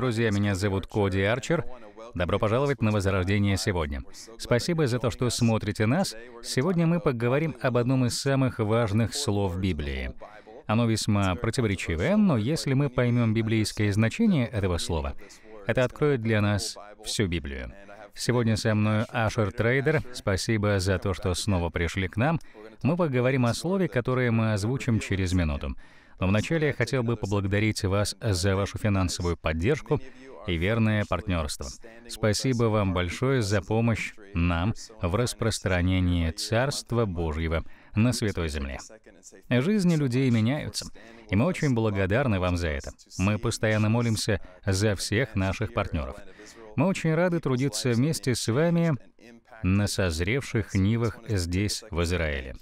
друзья, меня зовут Коди Арчер. Добро пожаловать на Возрождение сегодня. Спасибо за то, что смотрите нас. Сегодня мы поговорим об одном из самых важных слов Библии. Оно весьма противоречивое, но если мы поймем библейское значение этого слова, это откроет для нас всю Библию. Сегодня со мной Ашер Трейдер. Спасибо за то, что снова пришли к нам. Мы поговорим о слове, которое мы озвучим через минуту. Но вначале я хотел бы поблагодарить вас за вашу финансовую поддержку и верное партнерство. Спасибо вам большое за помощь нам в распространении Царства Божьего на Святой Земле. Жизни людей меняются, и мы очень благодарны вам за это. Мы постоянно молимся за всех наших партнеров. Мы очень рады трудиться вместе с вами на созревших нивах здесь, в Израиле.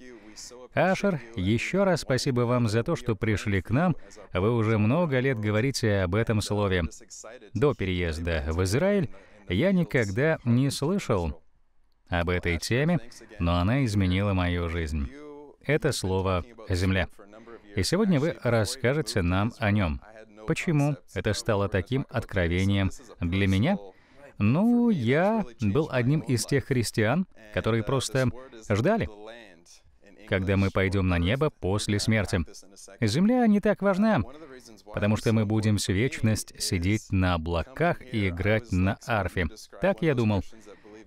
Ашер, еще раз спасибо вам за то, что пришли к нам. Вы уже много лет говорите об этом слове. До переезда в Израиль я никогда не слышал об этой теме, но она изменила мою жизнь. Это слово «земля». И сегодня вы расскажете нам о нем. Почему это стало таким откровением для меня? Ну, я был одним из тех христиан, которые просто ждали, когда мы пойдем на небо после смерти. Земля не так важна, потому что мы будем всю вечность сидеть на облаках и играть на арфе. Так я думал.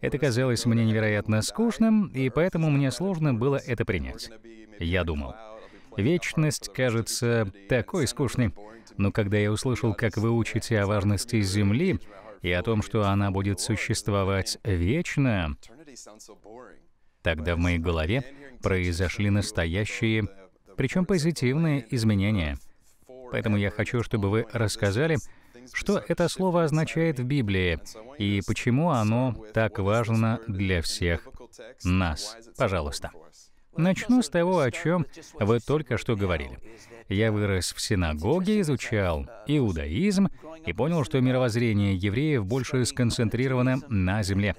Это казалось мне невероятно скучным, и поэтому мне сложно было это принять. Я думал, Вечность кажется такой скучной. Но когда я услышал, как вы учите о важности Земли и о том, что она будет существовать вечно, Тогда в моей голове произошли настоящие, причем позитивные изменения. Поэтому я хочу, чтобы вы рассказали, что это слово означает в Библии и почему оно так важно для всех нас. Пожалуйста. Начну с того, о чем вы только что говорили. Я вырос в синагоге, изучал иудаизм и понял, что мировоззрение евреев больше сконцентрировано на земле.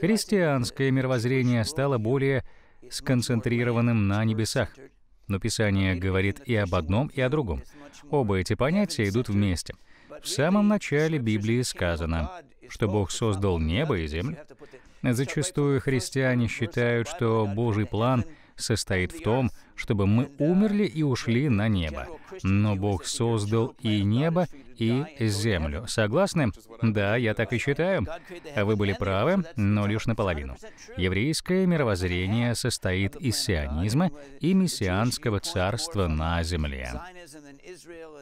Христианское мировоззрение стало более сконцентрированным на небесах. Но Писание говорит и об одном, и о другом. Оба эти понятия идут вместе. В самом начале Библии сказано, что Бог создал небо и землю. Зачастую христиане считают, что Божий план — состоит в том, чтобы мы умерли и ушли на небо. Но Бог создал и небо, и землю. Согласны? Да, я так и считаю. Вы были правы, но лишь наполовину. Еврейское мировоззрение состоит из сионизма и мессианского царства на земле.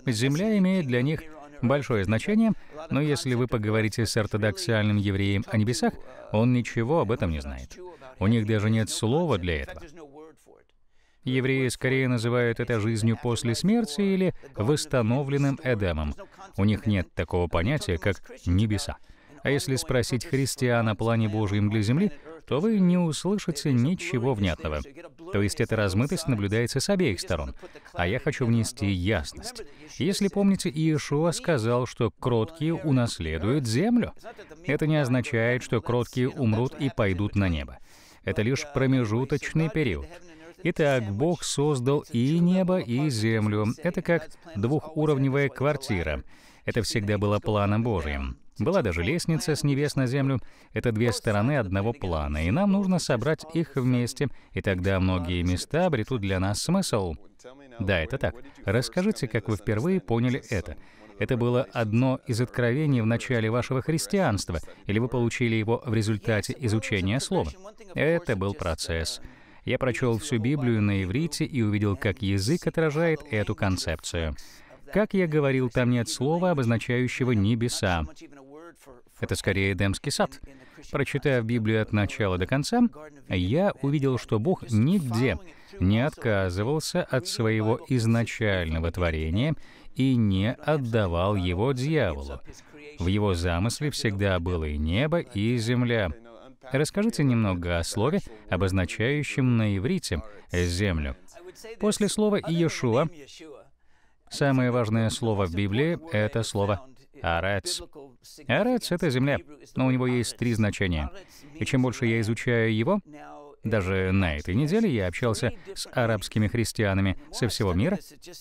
Земля имеет для них большое значение, но если вы поговорите с ортодоксальным евреем о небесах, он ничего об этом не знает. У них даже нет слова для этого. Евреи скорее называют это жизнью после смерти или восстановленным Эдемом. У них нет такого понятия, как «небеса». А если спросить христиан о плане Божьем для Земли, то вы не услышите ничего внятного. То есть эта размытость наблюдается с обеих сторон. А я хочу внести ясность. Если помните, Иешуа сказал, что кроткие унаследуют землю. Это не означает, что кроткие умрут и пойдут на небо. Это лишь промежуточный период. Итак, Бог создал и небо, и землю. Это как двухуровневая квартира. Это всегда было планом Божьим. Была даже лестница с небес на землю. Это две стороны одного плана, и нам нужно собрать их вместе, и тогда многие места обретут для нас смысл. Да, это так. Расскажите, как вы впервые поняли это. Это было одно из откровений в начале вашего христианства, или вы получили его в результате изучения слова. Это был процесс. Я прочел всю Библию на иврите и увидел, как язык отражает эту концепцию. Как я говорил, там нет слова, обозначающего «небеса». Это скорее Эдемский сад. Прочитав Библию от начала до конца, я увидел, что Бог нигде не отказывался от своего изначального творения и не отдавал его дьяволу. В его замысле всегда было и небо, и земля. Расскажите немного о слове, обозначающем на иврите «землю». После слова «Иешуа» самое важное слово в Библии — это слово Арец. Арец — это земля, но у него есть три значения. И чем больше я изучаю его, даже на этой неделе я общался с арабскими христианами со всего мира,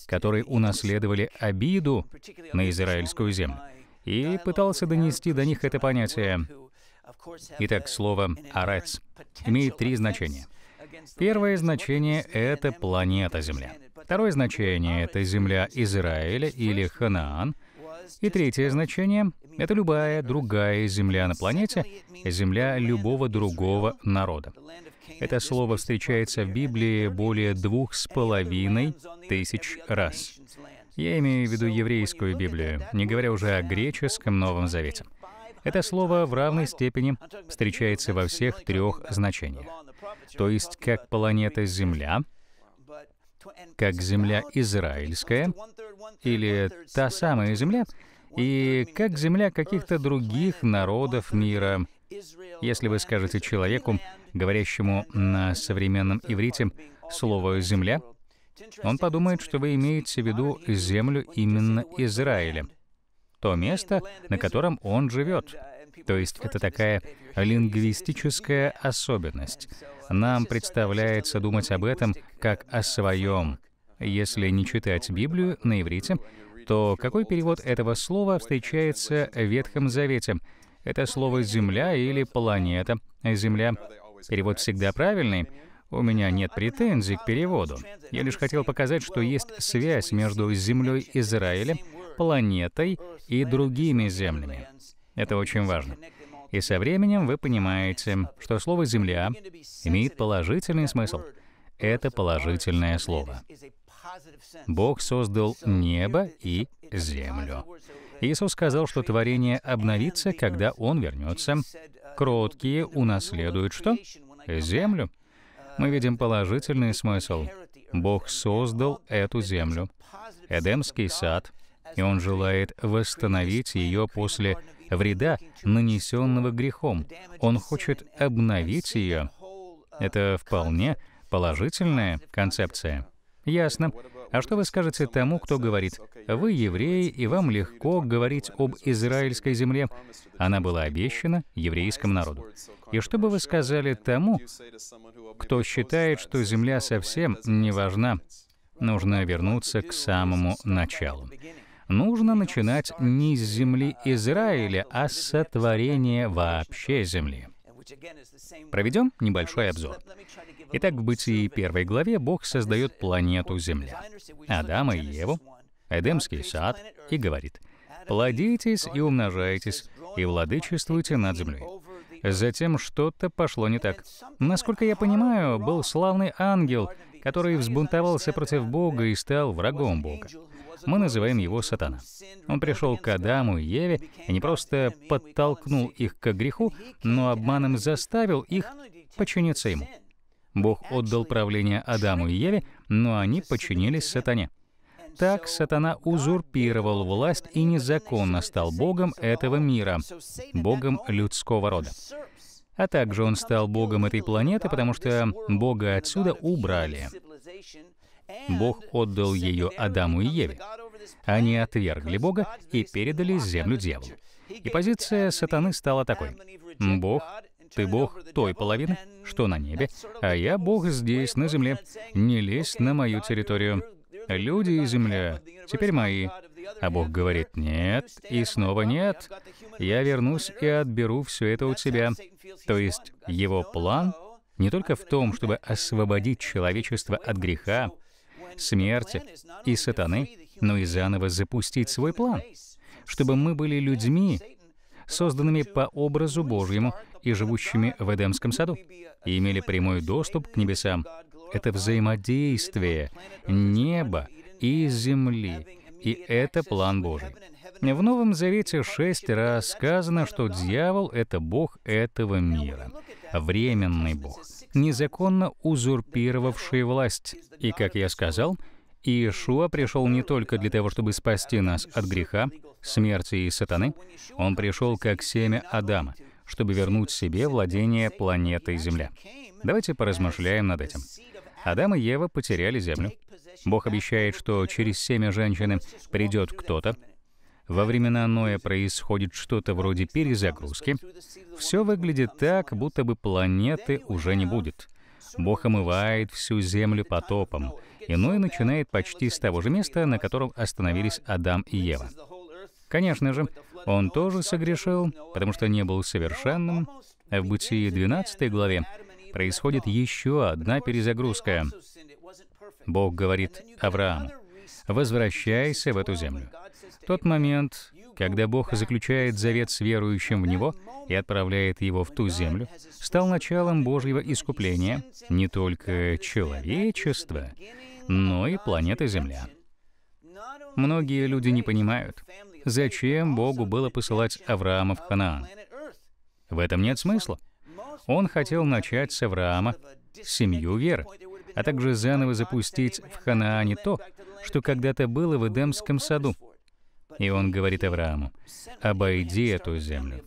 которые унаследовали обиду на израильскую землю, и пытался донести до них это понятие Итак, слово «арец» имеет три значения. Первое значение — это планета Земля. Второе значение — это земля Израиля или Ханаан. И третье значение — это любая другая земля на планете, земля любого другого народа. Это слово встречается в Библии более двух с половиной тысяч раз. Я имею в виду еврейскую Библию, не говоря уже о греческом Новом Завете. Это слово в равной степени встречается во всех трех значениях. То есть как планета Земля, как земля израильская, или та самая земля, и как земля каких-то других народов мира. Если вы скажете человеку, говорящему на современном иврите, слово «земля», он подумает, что вы имеете в виду землю именно Израиля — то место, на котором он живет. То есть это такая лингвистическая особенность. Нам представляется думать об этом как о своем. Если не читать Библию на иврите, то какой перевод этого слова встречается в Ветхом Завете? Это слово «земля» или «планета». «Земля». Перевод всегда правильный. У меня нет претензий к переводу. Я лишь хотел показать, что есть связь между землей Израиля — планетой и другими землями. Это очень важно. И со временем вы понимаете, что слово «Земля» имеет положительный смысл. Это положительное слово. Бог создал небо и землю. Иисус сказал, что творение обновится, когда Он вернется. Кроткие унаследуют что? Землю. Мы видим положительный смысл. Бог создал эту землю. Эдемский сад — и Он желает восстановить ее после вреда, нанесенного грехом. Он хочет обновить ее. Это вполне положительная концепция. Ясно. А что вы скажете тому, кто говорит, «Вы евреи, и вам легко говорить об израильской земле». Она была обещана еврейскому народу. И что бы вы сказали тому, кто считает, что земля совсем не важна? Нужно вернуться к самому началу нужно начинать не с земли Израиля, а с сотворения вообще земли. Проведем небольшой обзор. Итак, в Бытии первой главе Бог создает планету Земля, Адама и Еву, Эдемский сад, и говорит, «Плодитесь и умножайтесь, и владычествуйте над землей». Затем что-то пошло не так. Насколько я понимаю, был славный ангел, который взбунтовался против Бога и стал врагом Бога. Мы называем его сатана. Он пришел к Адаму и Еве и не просто подтолкнул их к греху, но обманом заставил их подчиниться ему. Бог отдал правление Адаму и Еве, но они подчинились сатане. Так сатана узурпировал власть и незаконно стал богом этого мира, богом людского рода. А также он стал богом этой планеты, потому что бога отсюда убрали. Бог отдал ее Адаму и Еве. Они отвергли Бога и передали землю дьяволу. И позиция сатаны стала такой. Бог, ты Бог той половины, что на небе, а я Бог здесь, на земле. Не лезь на мою территорию. Люди и земля теперь мои. А Бог говорит, нет, и снова нет. Я вернусь и отберу все это у тебя. То есть его план не только в том, чтобы освободить человечество от греха, смерти и сатаны, но и заново запустить свой план, чтобы мы были людьми, созданными по образу Божьему и живущими в Эдемском саду, и имели прямой доступ к небесам. Это взаимодействие неба и земли, и это план Божий. В Новом Завете шесть раз сказано, что дьявол — это бог этого мира временный Бог, незаконно узурпировавший власть. И, как я сказал, Иешуа пришел не только для того, чтобы спасти нас от греха, смерти и сатаны, он пришел как семя Адама, чтобы вернуть себе владение планетой Земля. Давайте поразмышляем над этим. Адам и Ева потеряли землю. Бог обещает, что через семя женщины придет кто-то, во времена Ноя происходит что-то вроде перезагрузки, все выглядит так, будто бы планеты уже не будет. Бог омывает всю землю потопом, и Ной начинает почти с того же места, на котором остановились Адам и Ева. Конечно же, он тоже согрешил, потому что не был совершенным. в Бытии 12 главе происходит еще одна перезагрузка. Бог говорит Аврааму, «Возвращайся в эту землю». Тот момент, когда Бог заключает завет с верующим в Него и отправляет его в ту землю, стал началом Божьего искупления не только человечества, но и планеты Земля. Многие люди не понимают, зачем Богу было посылать Авраама в Ханаан. В этом нет смысла. Он хотел начать с Авраама семью веры, а также заново запустить в Ханаане то, что когда-то было в Эдемском саду — и он говорит Аврааму, «Обойди эту землю.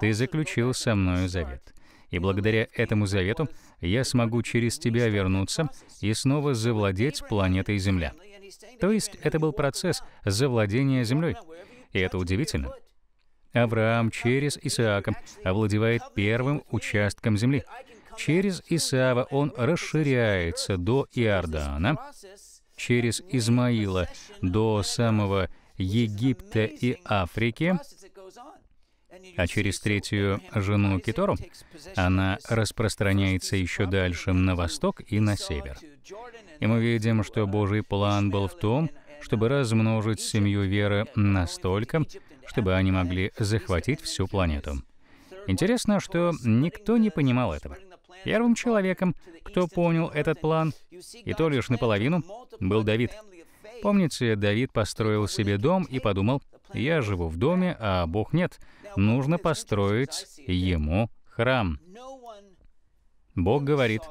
Ты заключил со мною завет. И благодаря этому завету я смогу через тебя вернуться и снова завладеть планетой Земля». То есть это был процесс завладения Землей. И это удивительно. Авраам через Исаака овладевает первым участком земли. Через Исаава он расширяется до Иордана, через Измаила до самого Египта и Африки, а через третью жену Китору она распространяется еще дальше на восток и на север. И мы видим, что Божий план был в том, чтобы размножить семью веры настолько, чтобы они могли захватить всю планету. Интересно, что никто не понимал этого. Первым человеком, кто понял этот план, и то лишь наполовину, был Давид. Помните, Давид построил себе дом и подумал, «Я живу в доме, а Бог нет. Нужно построить ему храм». Бог говорит,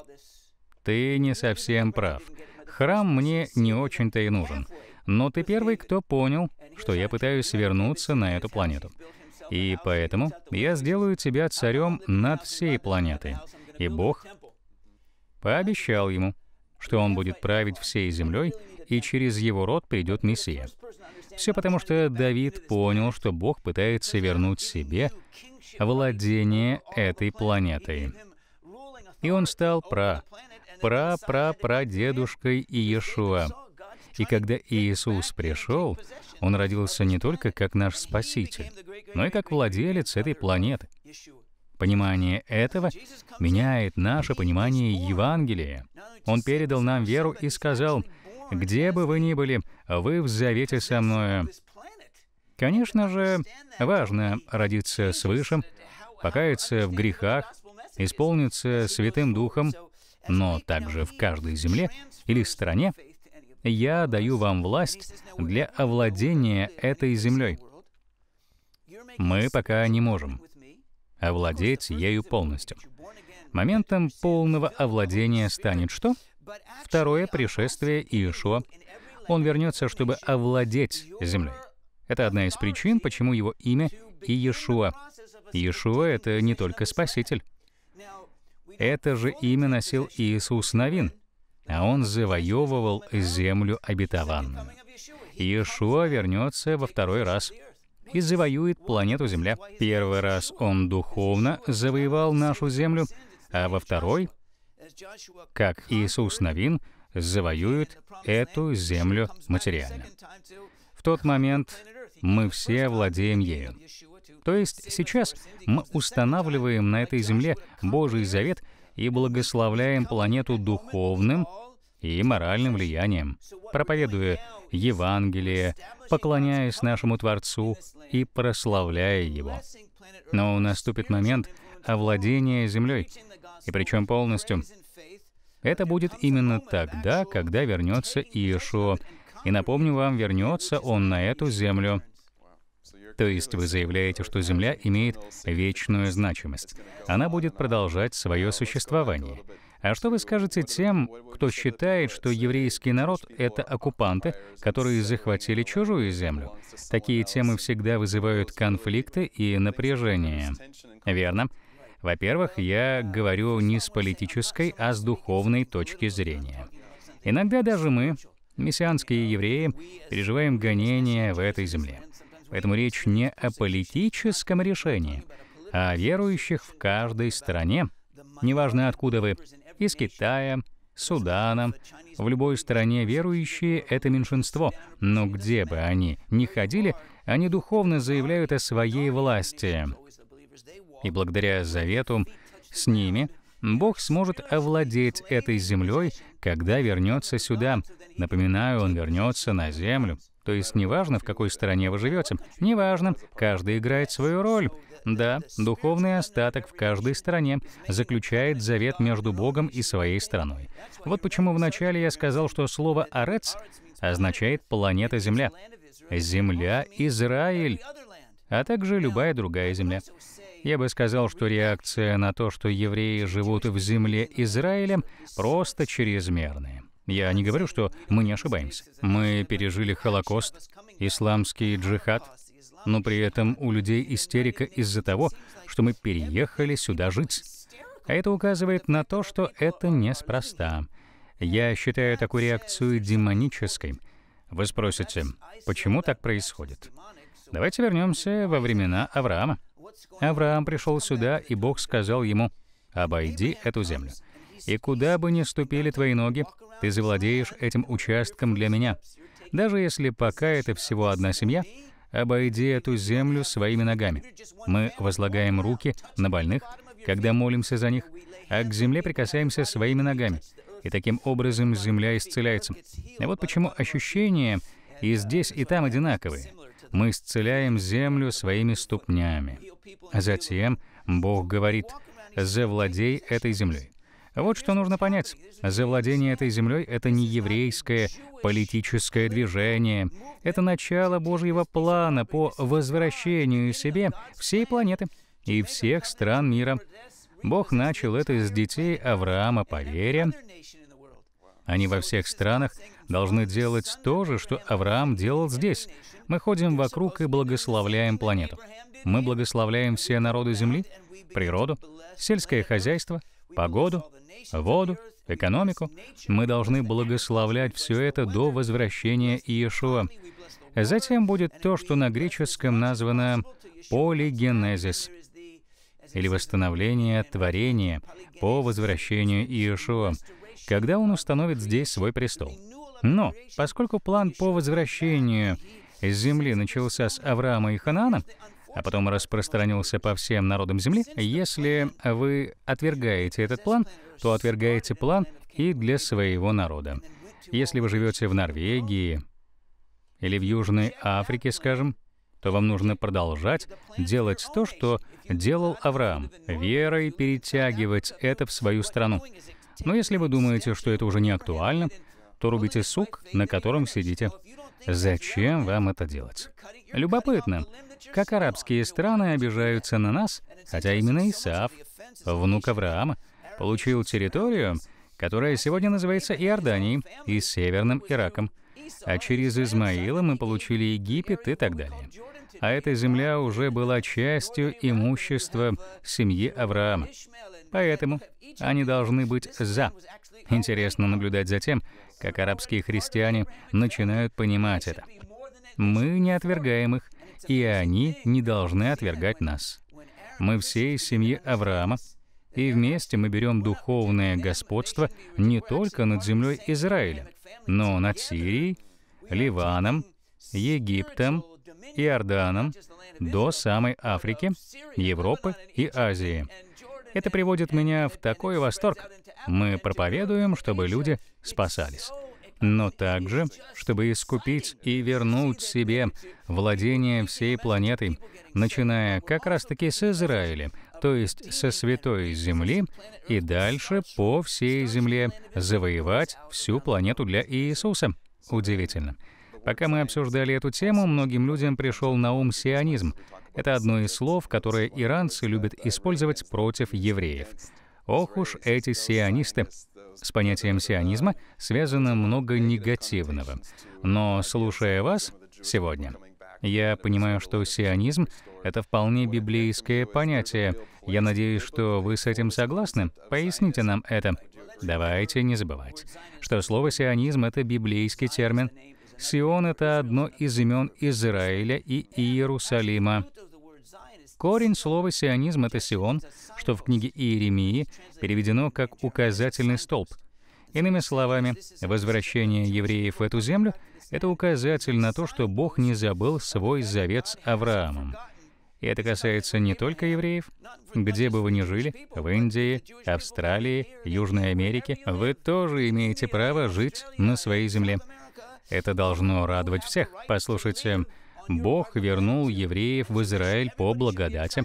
«Ты не совсем прав. Храм мне не очень-то и нужен. Но ты первый, кто понял, что я пытаюсь вернуться на эту планету. И поэтому я сделаю тебя царем над всей планетой». И Бог пообещал ему, что он будет править всей землей и через его род придет Мессия. Все потому, что Давид понял, что Бог пытается вернуть себе владение этой планетой. И он стал пра, пра, пра, пра дедушкой Иешуа. И когда Иисус пришел, Он родился не только как наш Спаситель, но и как владелец этой планеты. Понимание этого меняет наше понимание Евангелия. Он передал нам веру и сказал, где бы вы ни были, вы в завете со мною. Конечно же, важно родиться свыше, покаяться в грехах, исполниться Святым Духом, но также в каждой земле или стране я даю вам власть для овладения этой землей. Мы пока не можем овладеть ею полностью. Моментом полного овладения станет что? Второе пришествие Иешуа. Он вернется, чтобы овладеть землей. Это одна из причин, почему его имя Иешуа. Иешуа — это не только Спаситель. Это же имя носил Иисус Новин, а он завоевывал землю обетованную. Иешуа вернется во второй раз и завоюет планету Земля. Первый раз он духовно завоевал нашу Землю, а во второй как Иисус Новин завоюет эту землю материально. В тот момент мы все владеем ею. То есть сейчас мы устанавливаем на этой земле Божий завет и благословляем планету духовным и моральным влиянием, проповедуя Евангелие, поклоняясь нашему Творцу и прославляя Его. Но наступит момент овладения землей, и причем полностью. Это будет именно тогда, когда вернется Иешуа. И напомню вам, вернется он на эту землю. То есть вы заявляете, что Земля имеет вечную значимость. Она будет продолжать свое существование. А что вы скажете тем, кто считает, что еврейский народ — это оккупанты, которые захватили чужую землю? Такие темы всегда вызывают конфликты и напряжение. Верно. Во-первых, я говорю не с политической, а с духовной точки зрения. Иногда даже мы, мессианские евреи, переживаем гонения в этой земле. Поэтому речь не о политическом решении, а о верующих в каждой стране, неважно откуда вы, из Китая, Судана. В любой стране верующие — это меньшинство, но где бы они ни ходили, они духовно заявляют о своей власти, и благодаря завету с ними Бог сможет овладеть этой землей, когда вернется сюда. Напоминаю, он вернется на землю. То есть неважно, в какой стране вы живете, неважно, каждый играет свою роль. Да, духовный остаток в каждой стране заключает завет между Богом и своей страной. Вот почему вначале я сказал, что слово «арец» означает «планета Земля». Земля Израиль, а также любая другая земля. Я бы сказал, что реакция на то, что евреи живут в земле Израиля, просто чрезмерная. Я не говорю, что мы не ошибаемся. Мы пережили Холокост, исламский джихад, но при этом у людей истерика из-за того, что мы переехали сюда жить. А это указывает на то, что это неспроста. Я считаю такую реакцию демонической. Вы спросите, почему так происходит? Давайте вернемся во времена Авраама. Авраам пришел сюда, и Бог сказал ему, «Обойди эту землю, и куда бы ни ступили твои ноги, ты завладеешь этим участком для меня. Даже если пока это всего одна семья, обойди эту землю своими ногами. Мы возлагаем руки на больных, когда молимся за них, а к земле прикасаемся своими ногами. И таким образом земля исцеляется. И вот почему ощущения и здесь, и там одинаковые мы исцеляем землю своими ступнями. Затем Бог говорит, «Завладей этой землей». Вот что нужно понять. Завладение этой землей — это не еврейское политическое движение. Это начало Божьего плана по возвращению себе всей планеты и всех стран мира. Бог начал это с детей Авраама по вере, они во всех странах должны делать то же, что Авраам делал здесь. Мы ходим вокруг и благословляем планету. Мы благословляем все народы Земли, природу, сельское хозяйство, погоду, воду, экономику. Мы должны благословлять все это до возвращения Иешуа. Затем будет то, что на греческом названо полигенезис, или восстановление творения по возвращению Иешуа когда он установит здесь свой престол. Но поскольку план по возвращению с земли начался с Авраама и Ханана, а потом распространился по всем народам земли, если вы отвергаете этот план, то отвергаете план и для своего народа. Если вы живете в Норвегии или в Южной Африке, скажем, то вам нужно продолжать делать то, что делал Авраам, верой перетягивать это в свою страну. Но если вы думаете, что это уже не актуально, то рубите сук, на котором сидите. Зачем вам это делать? Любопытно, как арабские страны обижаются на нас, хотя именно Исаав, внук Авраама, получил территорию, которая сегодня называется Иорданией и Северным Ираком, а через Измаила мы получили Египет и так далее. А эта земля уже была частью имущества семьи Авраама. Поэтому они должны быть «за». Интересно наблюдать за тем, как арабские христиане начинают понимать это. Мы не отвергаем их, и они не должны отвергать нас. Мы все из семьи Авраама, и вместе мы берем духовное господство не только над землей Израиля, но над Сирией, Ливаном, Египтом, Иорданом, до самой Африки, Европы и Азии. Это приводит меня в такой восторг. Мы проповедуем, чтобы люди спасались но также, чтобы искупить и вернуть себе владение всей планетой, начиная как раз-таки с Израиля, то есть со Святой Земли, и дальше по всей Земле завоевать всю планету для Иисуса. Удивительно. Пока мы обсуждали эту тему, многим людям пришел на ум сионизм. Это одно из слов, которое иранцы любят использовать против евреев. Ох уж эти сионисты. С понятием сионизма связано много негативного. Но слушая вас сегодня, я понимаю, что сионизм — это вполне библейское понятие. Я надеюсь, что вы с этим согласны. Поясните нам это. Давайте не забывать, что слово «сионизм» — это библейский термин. Сион — это одно из имен Израиля и Иерусалима. Корень слова «сионизм» — это «сион», что в книге Иеремии переведено как «указательный столб». Иными словами, возвращение евреев в эту землю — это указатель на то, что Бог не забыл свой завет с Авраамом. И это касается не только евреев. Где бы вы ни жили, в Индии, Австралии, Южной Америке, вы тоже имеете право жить на своей земле. Это должно радовать всех. Послушайте, Бог вернул евреев в Израиль по благодати.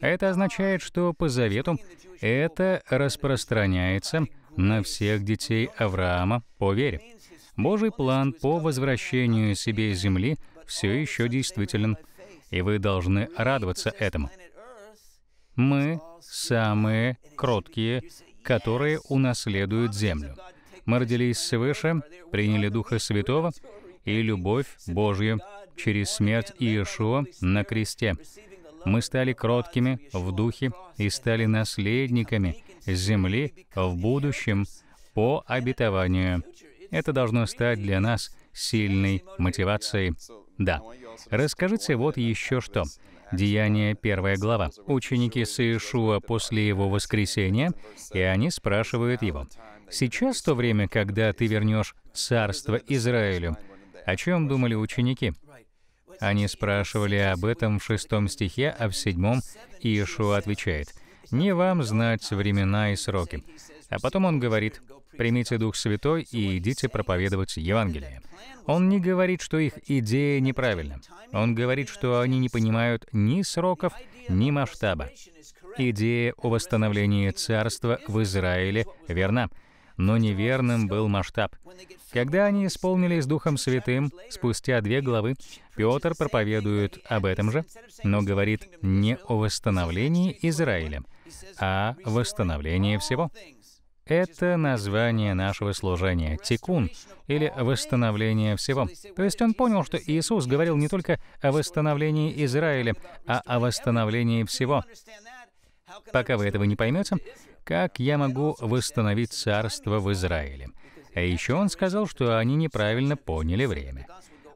Это означает, что по завету это распространяется на всех детей Авраама по вере. Божий план по возвращению себе земли все еще действителен, и вы должны радоваться этому. Мы самые кроткие, которые унаследуют землю. Мы родились свыше, приняли Духа Святого и любовь Божью, через смерть Иешуа на кресте. Мы стали кроткими в духе и стали наследниками земли в будущем по обетованию. Это должно стать для нас сильной мотивацией. Да. Расскажите вот еще что. Деяние первая глава. Ученики Иешуа после его воскресения, и они спрашивают его, «Сейчас то время, когда ты вернешь царство Израилю». О чем думали ученики? Они спрашивали об этом в шестом стихе, а в седьмом Иешуа отвечает, «Не вам знать времена и сроки». А потом он говорит, «Примите Дух Святой и идите проповедовать Евангелие». Он не говорит, что их идея неправильна. Он говорит, что они не понимают ни сроков, ни масштаба. Идея о восстановлении царства в Израиле верна но неверным был масштаб. Когда они исполнились Духом Святым, спустя две главы, Петр проповедует об этом же, но говорит не о восстановлении Израиля, а о восстановлении всего. Это название нашего служения — тикун, или восстановление всего. То есть он понял, что Иисус говорил не только о восстановлении Израиля, а о восстановлении всего. Пока вы этого не поймете, как я могу восстановить царство в Израиле. А еще он сказал, что они неправильно поняли время.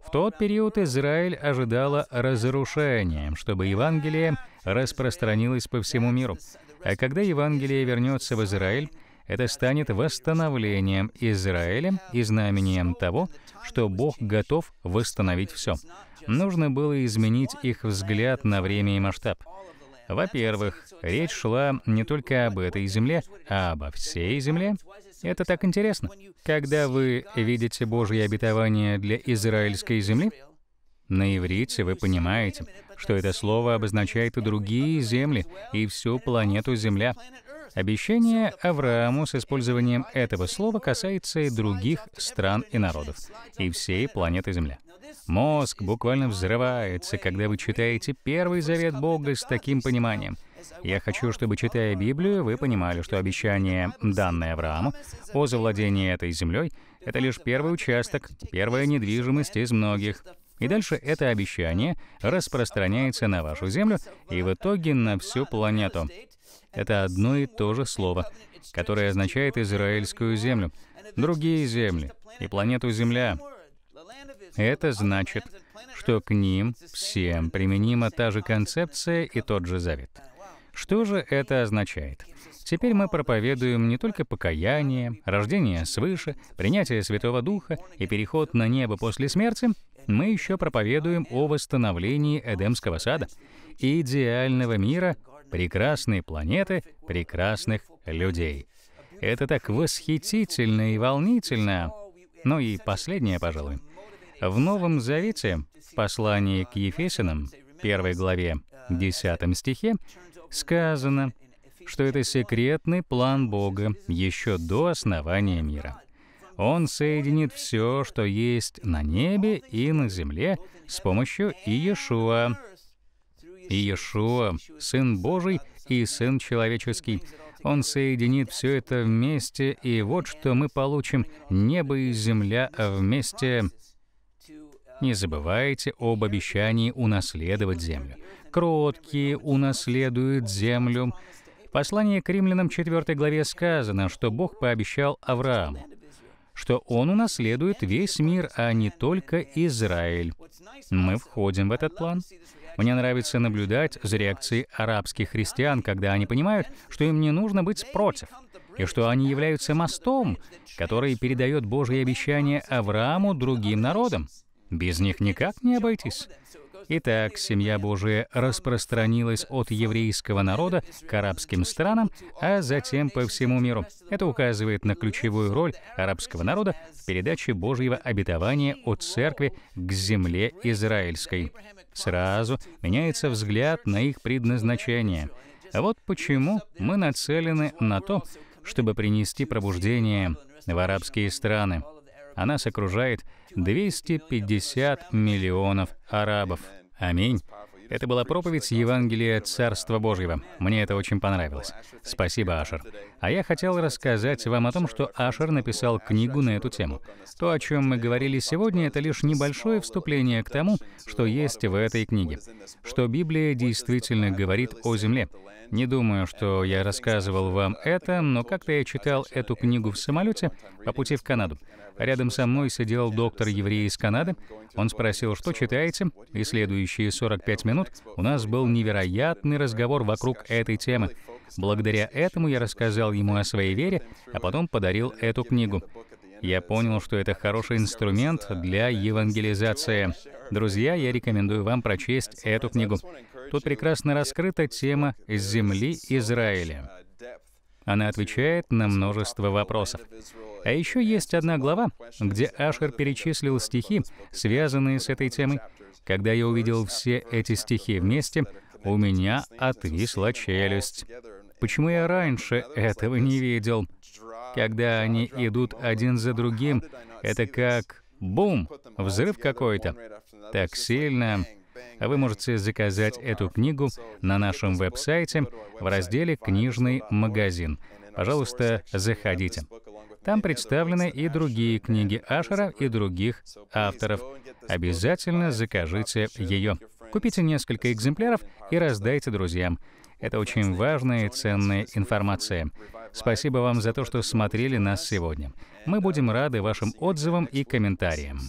В тот период Израиль ожидала разрушением, чтобы Евангелие распространилось по всему миру. А когда Евангелие вернется в Израиль, это станет восстановлением Израиля и знамением того, что Бог готов восстановить все. Нужно было изменить их взгляд на время и масштаб. Во-первых, речь шла не только об этой земле, а обо всей земле. Это так интересно. Когда вы видите Божье обетование для израильской земли, на иврите вы понимаете, что это слово обозначает и другие земли, и всю планету Земля. Обещание Аврааму с использованием этого слова касается и других стран и народов, и всей планеты Земля. Мозг буквально взрывается, когда вы читаете первый завет Бога с таким пониманием. Я хочу, чтобы, читая Библию, вы понимали, что обещание, данное Аврааму, о завладении этой землей, это лишь первый участок, первая недвижимость из многих. И дальше это обещание распространяется на вашу землю и в итоге на всю планету. Это одно и то же слово, которое означает израильскую землю, другие земли и планету Земля. Это значит, что к ним всем применима та же концепция и тот же завет. Что же это означает? Теперь мы проповедуем не только покаяние, рождение свыше, принятие Святого Духа и переход на небо после смерти, мы еще проповедуем о восстановлении Эдемского сада, идеального мира, прекрасной планеты, прекрасных людей. Это так восхитительно и волнительно. Ну и последнее, пожалуй. В Новом Завете, в послании к Ефесиным, первой главе, 10 стихе, сказано, что это секретный план Бога еще до основания мира. Он соединит все, что есть на небе и на земле с помощью Иешуа. Иешуа, Сын Божий и Сын Человеческий. Он соединит все это вместе, и вот что мы получим — небо и земля вместе не забывайте об обещании унаследовать землю. Кроткие унаследуют землю. В послании к римлянам 4 главе сказано, что Бог пообещал Аврааму, что он унаследует весь мир, а не только Израиль. Мы входим в этот план. Мне нравится наблюдать за реакцией арабских христиан, когда они понимают, что им не нужно быть против, и что они являются мостом, который передает Божье обещание Аврааму другим народам. Без них никак не обойтись. Итак, семья Божия распространилась от еврейского народа к арабским странам, а затем по всему миру. Это указывает на ключевую роль арабского народа в передаче Божьего обетования от церкви к земле израильской. Сразу меняется взгляд на их предназначение. Вот почему мы нацелены на то, чтобы принести пробуждение в арабские страны а нас окружает 250 миллионов арабов. Аминь. Это была проповедь Евангелия Царства Божьего. Мне это очень понравилось. Спасибо, Ашер. А я хотел рассказать вам о том, что Ашер написал книгу на эту тему. То, о чем мы говорили сегодня, это лишь небольшое вступление к тому, что есть в этой книге. Что Библия действительно говорит о земле. Не думаю, что я рассказывал вам это, но как-то я читал эту книгу в самолете по пути в Канаду. Рядом со мной сидел доктор-еврей из Канады. Он спросил, что читается, и следующие 45 минут у нас был невероятный разговор вокруг этой темы. Благодаря этому я рассказал ему о своей вере, а потом подарил эту книгу. Я понял, что это хороший инструмент для евангелизации. Друзья, я рекомендую вам прочесть эту книгу. Тут прекрасно раскрыта тема земли Израиля. Она отвечает на множество вопросов. А еще есть одна глава, где Ашер перечислил стихи, связанные с этой темой. Когда я увидел все эти стихи вместе, у меня отвисла челюсть. Почему я раньше этого не видел? Когда они идут один за другим, это как бум, взрыв какой-то. Так сильно, а вы можете заказать эту книгу на нашем веб-сайте в разделе «Книжный магазин». Пожалуйста, заходите. Там представлены и другие книги Ашера и других авторов. Обязательно закажите ее. Купите несколько экземпляров и раздайте друзьям. Это очень важная и ценная информация. Спасибо вам за то, что смотрели нас сегодня. Мы будем рады вашим отзывам и комментариям.